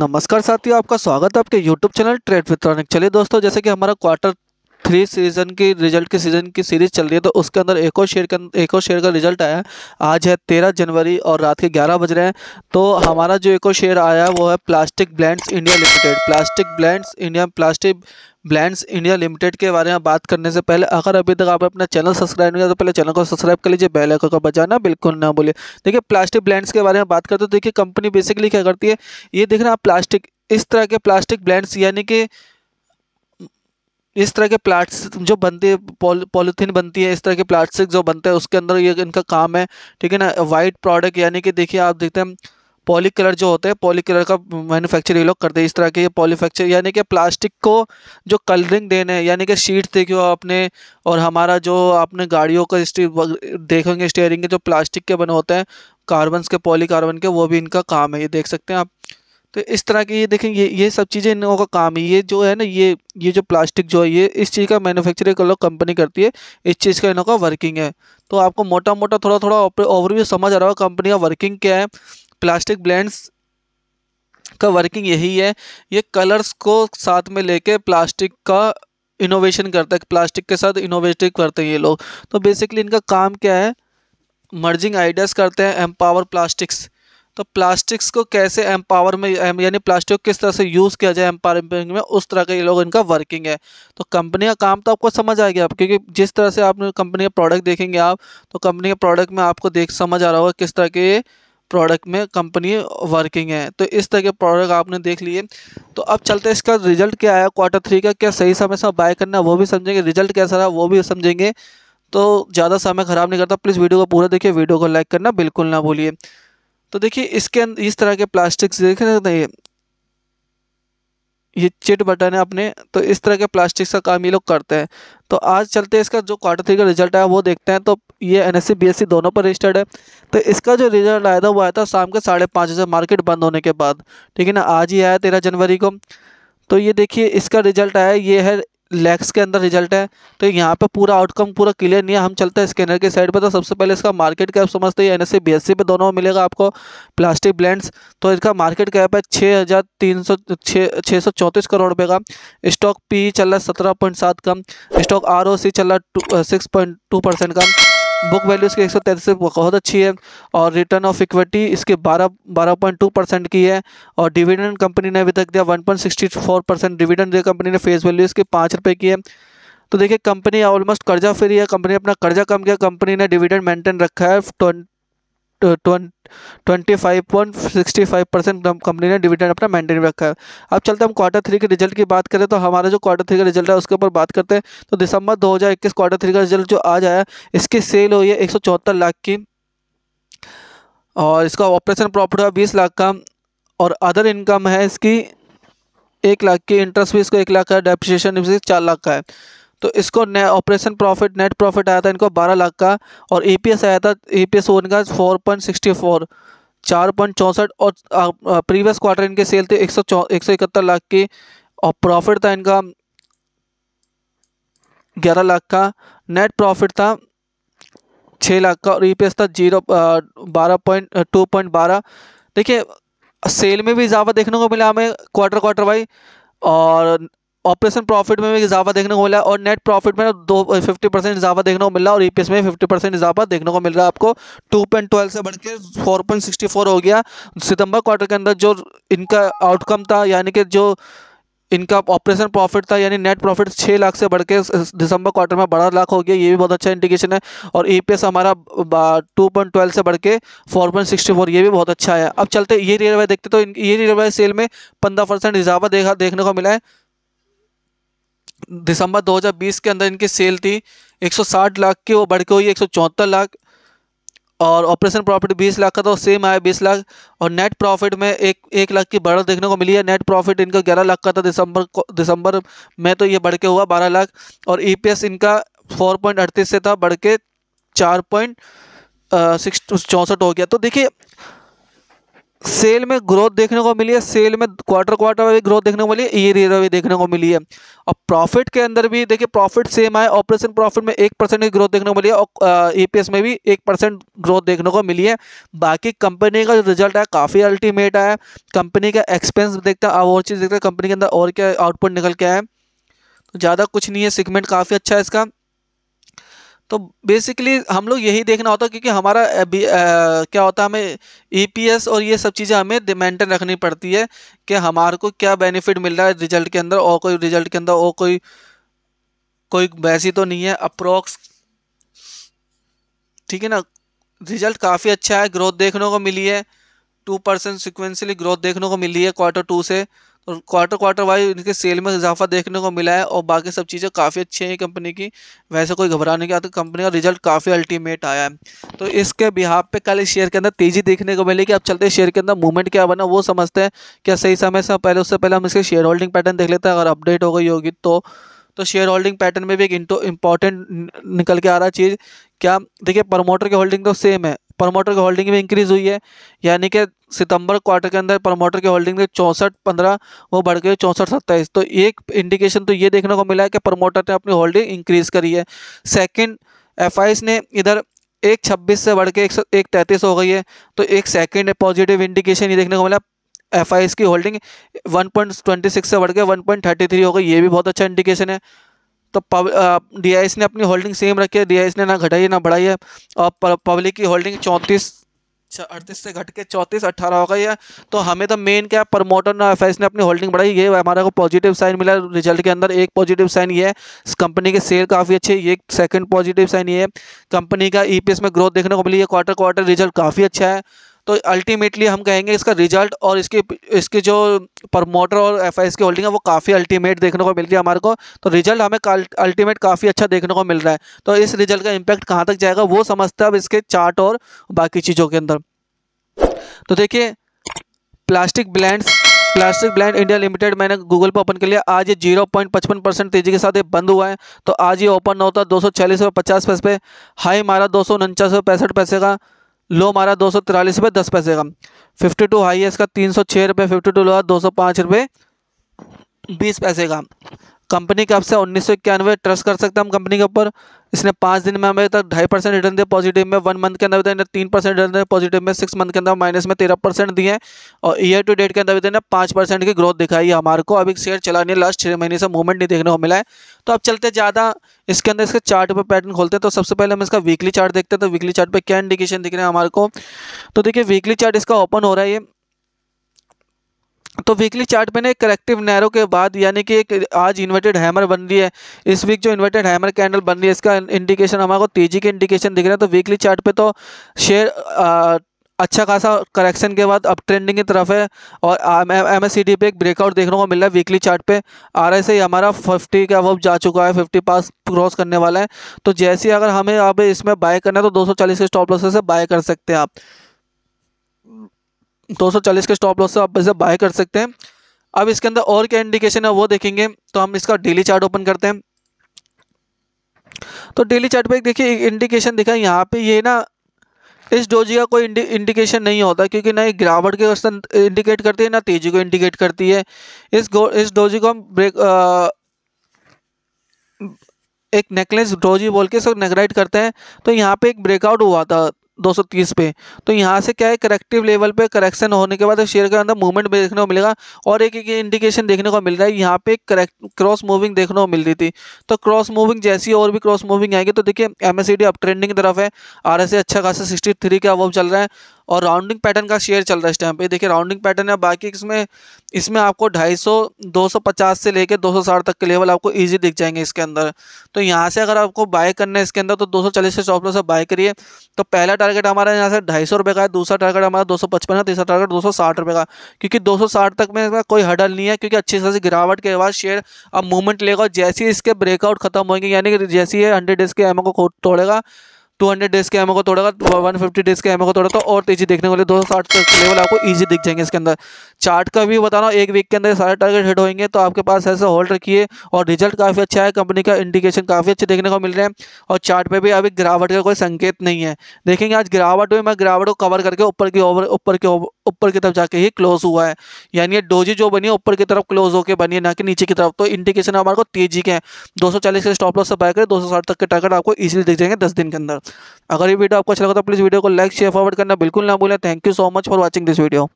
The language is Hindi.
नमस्कार साथियों आपका स्वागत है आपके YouTube चैनल ट्रेड विद्रॉनिक चलिए दोस्तों जैसे कि हमारा क्वार्टर थ्री सीजन की रिजल्ट की सीजन की सीरीज चल रही है तो उसके अंदर एक और शेयर का एक और शेयर का रिजल्ट आया आज है तेरह जनवरी और रात के ग्यारह बज रहे हैं तो हमारा जो एक और शेयर आया वो है Plastic Blends India Limited Plastic Blends India Plastic Blends India Limited के बारे में बात करने से पहले अगर अभी तक आप अपना चैनल सब्सक्राइब नहीं किया तो पहले चैनल को सब्सक्राइब कर लीजिए बेल आइकन को बजाना बिल्कुल ना बोले देखिए प्लास्टिक ब्लैंड्स के बारे में बात करते तो देखिए कंपनी बेसिकली क्या करती है ये देख रहे हैं आप प्लास्टिक इस तरह के प्लास्टिक ब्लैंड्स यानी कि इस तरह के प्लाट्स जो बनती है पॉलीथीन बनती है इस तरह के प्लास्टिक जो बनता है उसके अंदर ये इनका काम है ठीक है ना वाइट प्रोडक्ट यानी कि देखिए आप देखते हैं पॉली कलर जो होते हैं पॉली कलर का मैन्युफैक्चर ये लोग करते हैं इस तरह के ये पॉलीफैक्चर यानी कि प्लास्टिक को जो कलरिंग देने यानी कि शीट हो आपने और हमारा जो आपने गाड़ियों का देखेंगे स्टेयरिंग के जो प्लास्टिक के बने होते हैं कार्बन के पॉली कार्बन के वो भी इनका काम है ये देख सकते हैं आप तो इस तरह के ये देखें ये ये सब चीज़ें इन लोगों का काम है ये जो है ना ये ये जो प्लास्टिक जो है ये इस चीज़ का एक अलग कंपनी करती है इस चीज़ का इन का वर्किंग है तो आपको मोटा मोटा थोड़ा थोड़ा ओवरव्यू समझ आ रहा होगा कंपनी का वर्किंग क्या है प्लास्टिक ब्लैंड का वर्किंग यही है ये कलर्स को साथ में लेके प्लास्टिक का इनोवेशन करता है प्लास्टिक के साथ इनोवेटिव करते हैं ये लोग तो बेसिकली इनका काम क्या है मर्जिंग आइडियाज़ करते हैं एम्पावर प्लास्टिक्स तो प्लास्टिक्स को कैसे एम्पावर में यानी प्लास्टिक को किस तरह से यूज़ किया जाए एम्पावरिंग में उस तरह का ये लोग इनका वर्किंग है तो कंपनी का काम तो आपको समझ आ गया आप क्योंकि जिस तरह से आप कंपनी का प्रोडक्ट देखेंगे आप तो कंपनी के प्रोडक्ट में आपको देख समझ आ रहा होगा किस तरह के प्रोडक्ट में कंपनी वर्किंग है तो इस तरह के प्रोडक्ट आपने देख लिए तो अब चलते इसका रिजल्ट क्या आया क्वार्टर थ्री का क्या सही समय से बाय करना वो भी समझेंगे रिजल्ट कैसा रहा वो भी समझेंगे तो ज़्यादा समय ख़राब नहीं करता प्लीज़ वीडियो को पूरा देखिए वीडियो को लाइक करना बिल्कुल ना भूलिए तो देखिए इसके अं-, इस तरह के प्लास्टिक्स देख रहे हैं ये चिट बटन है अपने तो इस तरह के प्लास्टिक्स का काम ये लोग करते हैं तो आज चलते हैं इसका जो क्वार्टर थ्री का रिजल्ट आया वो देखते हैं तो ये एन एस दोनों पर रजिस्टर्ड है तो इसका जो रिजल्ट आया था वो आया था शाम के साढ़े पाँच बजे मार्केट बंद होने के बाद ठीक है ना आज ही आया तेरह जनवरी को तो ये देखिए इसका रिजल्ट आया ये है लैक्स के अंदर रिजल्ट है तो यहाँ पे पूरा आउटकम पूरा क्लियर नहीं है हम चलते हैं स्कैनर के साइड पर तो सबसे पहले इसका मार्केट कैप समझते हैं एन एस सी पे दोनों में मिलेगा आपको प्लास्टिक ब्लेंड्स तो इसका मार्केट कैप है छः हज़ार तीन सौ छः छः सौ चौंतीस करोड़ रुपये का स्टॉक पी चल रहा है सत्रह पॉइंट सात का स्टॉक आर ओ सी चल रहा है सिक्स पॉइंट टू परसेंट का बुक वैल्यू इसकी एक सौ तैंतीस बहुत अच्छी है और रिटर्न ऑफ इक्विटी इसके बारह बारह पॉइंट टू परसेंट की है और डिविडेंड कंपनी ने अभी तक दिया one point sixty four percent dividend दिया कंपनी ने फेस वैल्यू इसके पाँच रुपये की है तो देखिए कंपनी ऑलमोस्ट कर्जा फ्री है कंपनी अपना कर्जा कम किया कंपनी ने डिविडेंड मेंटेन रखा है twenty five point sixty five percent company ने डिविडेंड अपना मेंटेन रखा है अब चलते हम क्वार्टर थ्री के रिजल्ट की बात करें तो हमारा जो क्वार्टर थ्री का रिजल्ट है उसके ऊपर बात करते हैं तो दिसंबर 2021 क्वार्टर थ्री का रिजल्ट जो आज आया इसकी सेल हुई है एक लाख की और इसका ऑपरेशन प्रॉफिट हुआ बीस लाख का और अदर इनकम है इसकी एक लाख की इंटरेस्ट भी इसको एक लाख का भी चार लाख का है तो इसको ऑपरेशन प्रॉफिट नेट प्रॉफिट आया था इनको 12 लाख का और ईपीएस आया था ईपीएस पॉइंट सिक्सटी 4.64 चार पॉइंट चौंसठ और प्रीवियस क्वार्टर इनके सेल थे एक सौ एक सौ इकहत्तर लाख की और प्रॉफिट था इनका ग्यारह लाख का नेट प्रॉफिट था छः लाख का और ईपीएस था जीरो बारह पॉइंट टू पॉइंट बारह देखिए सेल में भी इजाफा देखने को मिला हमें क्वार्टर क्वार्टर वाई और ऑपरेशन प्रॉफिट में भी इजाफा देखने को मिला और नेट प्रॉफिट में दो फिफ्टी परसेंट इजाफा देखने को मिला और ई e में फिफ्टी परसेंट इजाफा देखने को मिल रहा है आपको टू पॉइंट ट्वेल्व से बढ़ के फोर पॉइंट सिक्सटी फोर हो गया सितंबर क्वार्टर के अंदर जो इनका आउटकम था यानी कि जो इनका ऑपरेशन प्रॉफिट था यानी नेट प्रॉफिट छः लाख से बढ़ के दिसंबर क्वार्टर में बारह लाख हो गया ये भी बहुत अच्छा इंडिकेशन है और ई e हमारा टू पॉइंट ट्वेल्व से बढ़ के फोर पॉइंट सिक्सटी फोर ये भी बहुत अच्छा है अब चलते ये रेलवे देखते तो ये रेलवे सेल में पंद्रह परसेंट इजाफा देखा देखने को मिला है दिसंबर 2020 के अंदर इनकी सेल थी 160 लाख की वो बढ़ के हुई एक लाख और ऑपरेशन प्रॉफिट 20 लाख का था सेम आया 20 लाख और नेट प्रॉफिट में एक एक लाख की बढ़त देखने को मिली है नेट प्रॉफिट इनका 11 लाख का था दिसंबर को दिसंबर में तो ये बढ़ के हुआ 12 लाख और ईपीएस e इनका 4.38 से था बढ़ के चार पॉइंट चौंसठ हो गया तो देखिए सेल में ग्रोथ देखने को मिली है सेल में क्वार्टर क्वार्टर में भी ग्रोथ देखने को मिली है ईयर ईयर भी देखने को मिली है और प्रॉफिट के अंदर भी देखिए प्रॉफिट सेम आए ऑपरेशन प्रॉफिट में एक परसेंट की ग्रोथ देखने को मिली है और ईपीएस e में भी एक परसेंट ग्रोथ देखने को मिली है बाकी कंपनी का जो रिजल्ट है काफ़ी अल्टीमेट आया कंपनी का एक्सपेंस देखते हैं और चीज़ देखते हैं कंपनी के अंदर और क्या आउटपुट निकल के आए तो ज़्यादा कुछ नहीं है सिगमेंट काफ़ी अच्छा है इसका तो बेसिकली हम लोग यही देखना होता है क्योंकि हमारा अभी क्या होता है हमें ई e और ये सब चीज़ें हमें मेंटेन रखनी पड़ती है कि हमारे को क्या बेनिफिट मिल रहा है रिजल्ट के अंदर और कोई रिजल्ट के अंदर और कोई कोई वैसी तो नहीं है अप्रोक्स ठीक है ना रिजल्ट काफ़ी अच्छा है ग्रोथ देखने को मिली है टू परसेंट सिक्वेंसली ग्रोथ देखने को मिली है क्वार्टर टू से और क्वार्टर क्वार्टर वाइज इनके सेल में इजाफा देखने को मिला है और बाकी सब चीज़ें काफ़ी अच्छी हैं कंपनी की वैसे कोई घबराने की आती कंपनी का रिजल्ट काफ़ी अल्टीमेट आया है तो इसके बिहार पे कल इस शेयर के अंदर तेज़ी देखने को मिली कि अब चलते शेयर के अंदर मूवमेंट क्या बना वो समझते हैं क्या सही समय से पहले उससे पहले हम इसके शेयर होल्डिंग पैटर्न देख लेते हैं अगर अपडेट हो गई होगी तो तो शेयर होल्डिंग पैटर्न में भी एक इंपॉर्टेंट निकल के आ रहा चीज़ क्या देखिए प्रमोटर की होल्डिंग तो सेम है प्रमोटर की होल्डिंग भी इंक्रीज़ हुई है यानी कि सितंबर क्वार्टर के अंदर प्रमोटर की होल्डिंग चौंसठ पंद्रह वो बढ़ गई चौंसठ सत्ताईस तो एक इंडिकेशन तो ये देखने को मिला है कि प्रमोटर ने अपनी होल्डिंग इंक्रीज़ करी है सेकेंड एफ ने इधर एक छब्बीस से बढ़ के एक, एक तैंतीस हो गई है तो एक सेकेंड पॉजिटिव इंडिकेशन ये देखने को मिला एफ की होल्डिंग 1.26 से बढ़ के 1.33 हो गई ये भी बहुत अच्छा इंडिकेशन है तो डी ने अपनी होल्डिंग सेम रखी है डी ने ना घटाई ना बढ़ाई है और पब्लिक की होल्डिंग चौंतीस अड़तीस से घट के चौंतीस अट्ठारह हो गई है तो हमें तो मेन क्या प्रमोटर ने एफ ने अपनी होल्डिंग बढ़ाई ये हमारे को पॉजिटिव साइन मिला रिजल्ट के अंदर एक पॉजिटिव साइन ये है कंपनी के शेयर काफ़ी अच्छे ये सेकंड पॉजिटिव साइन ये है कंपनी का ईपीएस e में ग्रोथ देखने को मिली है क्वार्टर क्वार्टर रिजल्ट काफ़ी अच्छा है तो अल्टीमेटली हम कहेंगे इसका रिजल्ट और इसके इसके जो प्रमोटर और एफ की होल्डिंग है वो काफ़ी अल्टीमेट देखने को मिल रही है हमारे को तो रिजल्ट हमें अल्टीमेट काफ़ी अच्छा देखने को मिल रहा है तो इस रिजल्ट का इम्पैक्ट कहाँ तक जाएगा वो समझते हैं अब इसके चार्ट और बाकी चीज़ों के अंदर तो देखिए Plastic Blends Plastic Blend India Limited मैंने गूगल पर ओपन कर लिया आज ये जीरो पॉइंट पचपन परसेंट तेजी के साथ ये बंद हुआ है तो आज ये ओपन होता दो सौ छियालीस रुपये पचास पैसे पे हाई मारा दो सौ उनचास रुपये पैंसठ पैसे का लो हमारा दो सौ तिरालीस रुपये दस पैसे का फिफ्टी टू हाई है इसका तीन सौ छः रुपये फिफ्टी टू लो दो सौ पाँच रुपये बीस पैसे का कंपनी कब से उन्नीस सौ इक्यानवे ट्रस्ट कर सकते हैं हम कंपनी के ऊपर इसने पाँच दिन में हमें तक ढाई परसेंट रिटर्न दिया पॉजिटिव में वन मंथ के अंदर भी तीन परसेंट रिटर्न दिया पॉजिटिव में सिक्स मंथ के अंदर माइनस में तेरह परसेंट दिए और ईयर टू डेट के अंदर भी पाँच परसेंट की ग्रोथ दिखाई है हमारे को अभी शेयर चला नहीं लास्ट छः महीने से मूवमेंट नहीं देखने को मिला है तो अब चलते ज़्यादा इसके अंदर इसके चार्ट पर पैटर्न खोलते हैं तो सबसे पहले हम इसका वीकली चार्ट देखते हैं तो वीकली चार्ट पर क्या इंडिकेशन दिख रहे हैं हमारे को तो देखिए वीकली चार्ट इसका ओपन हो रहा है तो वीकली चार्ट में ना एक करेक्टिव नैरो के बाद यानी कि एक आज इन्वर्टेड हैमर बन रही है इस वीक जो इन्वर्टेड हैमर कैंडल बन रही है इसका इंडिकेशन हमारे को तेजी के इंडिकेशन दिख रहा है तो वीकली चार्ट पे तो शेयर अच्छा खासा करेक्शन के बाद अब ट्रेंडिंग की तरफ है और एम एस पे एक ब्रेकआउट देखने को मिल रहा है वीकली चार्ट पे आर एस आई हमारा फिफ्टी का वो जा चुका है फिफ्टी पास क्रॉस करने वाला है तो जैसे अगर हमें अब इसमें बाय करना है तो 240 के स्टॉप लॉस से बाय कर सकते हैं आप 240 के स्टॉप लॉस से आप इसे बाय कर सकते हैं अब इसके अंदर और क्या इंडिकेशन है वो देखेंगे तो हम इसका डेली चार्ट ओपन करते हैं तो डेली चार्ट पे देखिए इंडिकेशन दिखा यहाँ पे ये ना इस डोजी का कोई इंडिकेशन नहीं होता क्योंकि ना ये गिरावट के इंडिकेट करती है ना तेजी को इंडिकेट करती है इस गो, इस डोजी को हम ब्रेक आ, एक नेकलेस डोजी बोल के सब नेगराइट करते हैं तो यहाँ पे एक ब्रेकआउट हुआ था 230 पे तो यहाँ से क्या है करेक्टिव लेवल पे करेक्शन होने के बाद शेयर के अंदर मूवमेंट भी देखने को मिलेगा और एक एक इंडिकेशन देखने को मिल रहा है यहाँ पे करेक्ट क्रॉस मूविंग देखने को मिल रही थी तो क्रॉस मूविंग जैसी और भी क्रॉस मूविंग आएगी तो देखिए एम एस अप ट्रेंडिंग की तरफ है आर अच्छा खासा सिक्सटी का अवब चल रहा है और राउंडिंग पैटर्न का शेयर चल रहा है इस टाइम पे देखिए राउंडिंग पैटर्न है बाकी इसमें इसमें आपको 250 250 से लेकर 260 तक के लेवल आपको इजी दिख जाएंगे इसके अंदर तो यहाँ से अगर आपको बाय करना है इसके अंदर तो 240 से स्टॉप लॉस से बाय करिए तो पहला टारगेट हमारा यहाँ से ढाई सौ का है दूसरा टारगेट हमारा दो है तीसरा टारगेट दो सौ का क्योंकि दो तक में कोई हडल नहीं है क्योंकि अच्छी तरह से गिरावट के बाद शेयर अब मूवमेंट लेगा जैसे ही इसके ब्रेकआउट खत्म होंगे यानी कि जैसे ही हंड्रेड डेज के एम को तोड़ेगा टू हंड्रेड डेज के एमओ को तोड़ेगा वन फिफ्टी डेज के एमओ को तोड़ेगा तो और तेजी देखने को दो सौ साठ तक लेवल आपको ईजी दिख जाएंगे इसके अंदर चार्ट का भी बताना एक वीक के अंदर सारे टारगेट हिट होंगे तो आपके पास ऐसे होल्ड रखिए और रिजल्ट काफ़ी अच्छा है कंपनी का इंडिकेशन काफ़ी अच्छे देखने को मिल रहे हैं और चार्ट पर भी अभी गिरावट का कोई संकेत नहीं है देखेंगे आज गिरावट में मैं गिरावट को कवर करके ऊपर की ओवर ऊपर के ऊपर की तरफ जाके ही क्लोज हुआ है यानी ये डोजी जो बनी है ऊपर की तरफ क्लोज होकर बनी है ना कि नीचे की तरफ तो इंडिकेशन हमारे को तेजी के हैं चालीस के स्टॉप लॉस से बाय करें 260 तक के टारगेट आपको ईजिली दिख जाएंगे दस दिन के अंदर अगर ये वीडियो आपको अच्छा लगा तो प्लीज़ वीडियो को लाइक शेयर फॉरवर्ड करना बिल्कुल ना भूलें thank you so much for watching this video